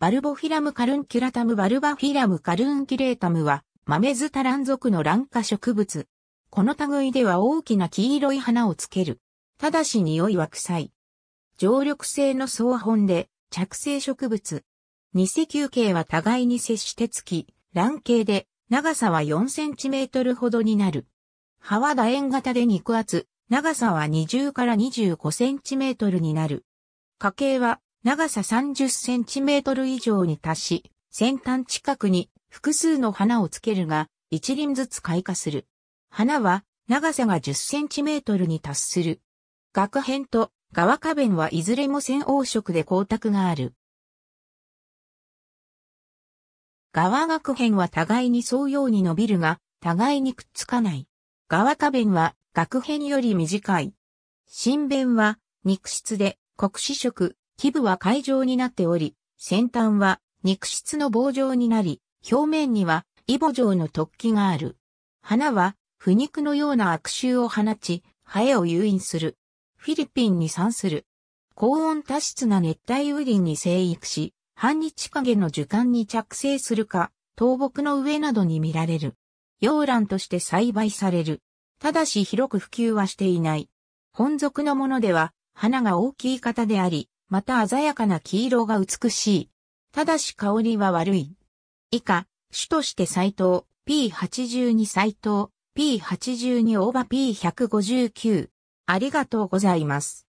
バルボフィラムカルンキュラタムバルバフィラムカルンキュレータムは、豆ズタラン属の卵化植物。この類では大きな黄色い花をつける。ただし匂いは臭い。常緑性の草本で、着生植物。二石球形は互いに接してつき、卵形で、長さは4センチメートルほどになる。葉は楕円型で肉厚、長さは20から25センチメートルになる。花形は長さ30センチメートル以上に達し、先端近くに複数の花をつけるが、一輪ずつ開花する。花は長さが10センチメートルに達する。額辺と側花弁はいずれも線黄色で光沢がある。側額辺は互いに沿うように伸びるが、互いにくっつかない。側花弁は額辺より短い。新弁は肉質で黒子色、基部は海状になっており、先端は肉質の棒状になり、表面にはイボ状の突起がある。花は腐肉のような悪臭を放ち、ハエを誘引する。フィリピンに産する。高温多湿な熱帯雨林に生育し、半日陰の樹幹に着生するか、倒木の上などに見られる。洋蘭として栽培される。ただし広く普及はしていない。本属のものでは、花が大きい方であり、また鮮やかな黄色が美しい。ただし香りは悪い。以下、種として斎藤、P82 斎藤、P82 大葉 P159。ありがとうございます。